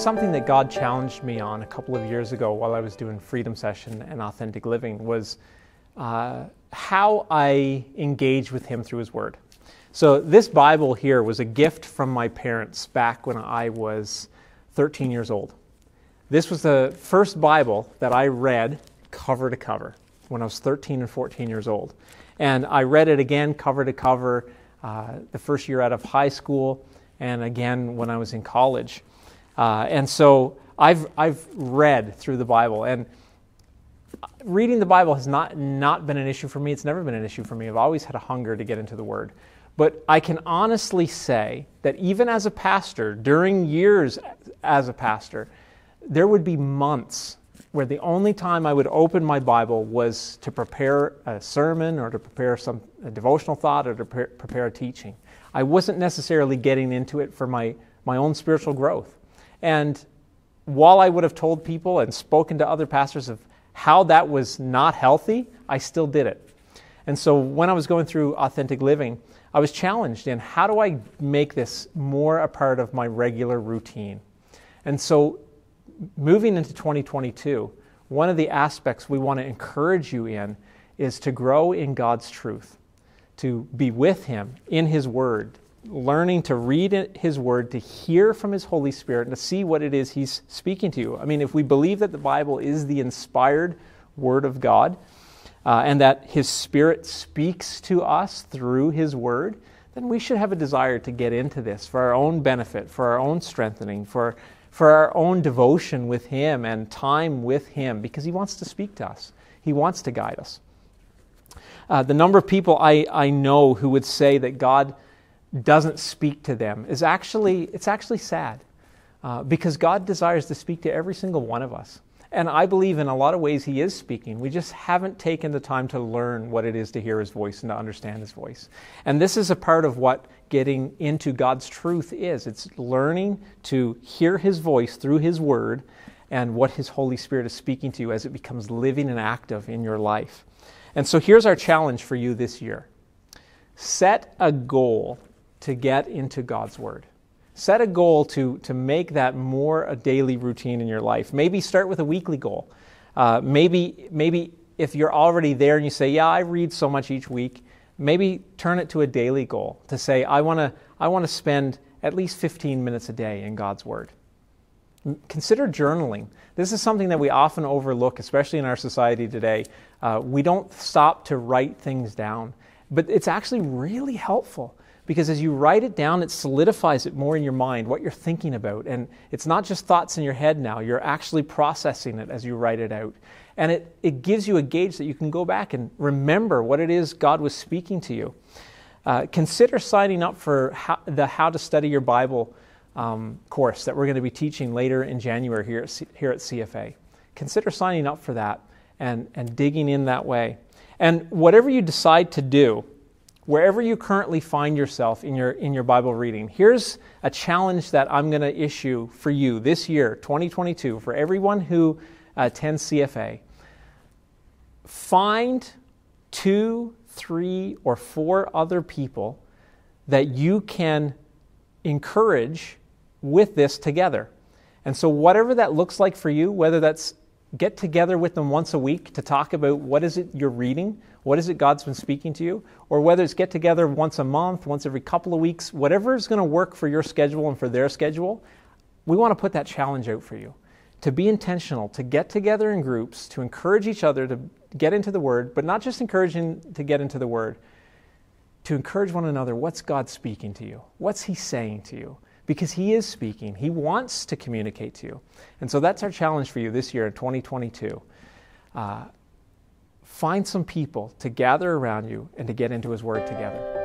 Something that God challenged me on a couple of years ago while I was doing Freedom Session and Authentic Living was uh, how I engage with Him through His Word. So, this Bible here was a gift from my parents back when I was 13 years old. This was the first Bible that I read cover to cover when I was 13 and 14 years old. And I read it again cover to cover uh, the first year out of high school and again when I was in college. Uh, and so I've, I've read through the Bible, and reading the Bible has not, not been an issue for me. It's never been an issue for me. I've always had a hunger to get into the Word. But I can honestly say that even as a pastor, during years as a pastor, there would be months where the only time I would open my Bible was to prepare a sermon or to prepare some devotional thought or to prepare, prepare a teaching. I wasn't necessarily getting into it for my, my own spiritual growth. And while I would have told people and spoken to other pastors of how that was not healthy, I still did it. And so when I was going through authentic living, I was challenged in how do I make this more a part of my regular routine? And so moving into 2022, one of the aspects we want to encourage you in is to grow in God's truth, to be with Him in His Word, learning to read His Word, to hear from His Holy Spirit, and to see what it is He's speaking to you. I mean, if we believe that the Bible is the inspired Word of God uh, and that His Spirit speaks to us through His Word, then we should have a desire to get into this for our own benefit, for our own strengthening, for, for our own devotion with Him and time with Him, because He wants to speak to us, He wants to guide us. Uh, the number of people I, I know who would say that God doesn't speak to them is actually it's actually sad uh, because god desires to speak to every single one of us and i believe in a lot of ways he is speaking we just haven't taken the time to learn what it is to hear his voice and to understand his voice and this is a part of what getting into god's truth is it's learning to hear his voice through his word and what his holy spirit is speaking to you as it becomes living and active in your life and so here's our challenge for you this year set a goal to get into God's Word. Set a goal to, to make that more a daily routine in your life. Maybe start with a weekly goal. Uh, maybe, maybe if you're already there and you say, Yeah, I read so much each week, maybe turn it to a daily goal to say, I want to I wanna spend at least 15 minutes a day in God's Word. Consider journaling. This is something that we often overlook, especially in our society today. Uh, we don't stop to write things down, but it's actually really helpful because as you write it down, it solidifies it more in your mind, what you're thinking about. And it's not just thoughts in your head now, you're actually processing it as you write it out. And it, it gives you a gauge that you can go back and remember what it is God was speaking to you. Uh, consider signing up for how, the How to Study Your Bible um, course that we're going to be teaching later in January here at, C- here at CFA. Consider signing up for that and, and digging in that way. And whatever you decide to do, wherever you currently find yourself in your, in your Bible reading, here's a challenge that I'm going to issue for you this year, 2022, for everyone who attends CFA. Find two, three, or four other people that you can encourage with this together. And so, whatever that looks like for you, whether that's get together with them once a week to talk about what is it you're reading, what is it God's been speaking to you, or whether it's get together once a month, once every couple of weeks, whatever is going to work for your schedule and for their schedule, we want to put that challenge out for you. To be intentional, to get together in groups, to encourage each other to get into the Word, but not just encouraging to get into the Word, to encourage one another what's God speaking to you? What's He saying to you? because He is speaking. He wants to communicate to you. And so that's our challenge for you this year in 2022. Uh, find some people to gather around you and to get into His Word together.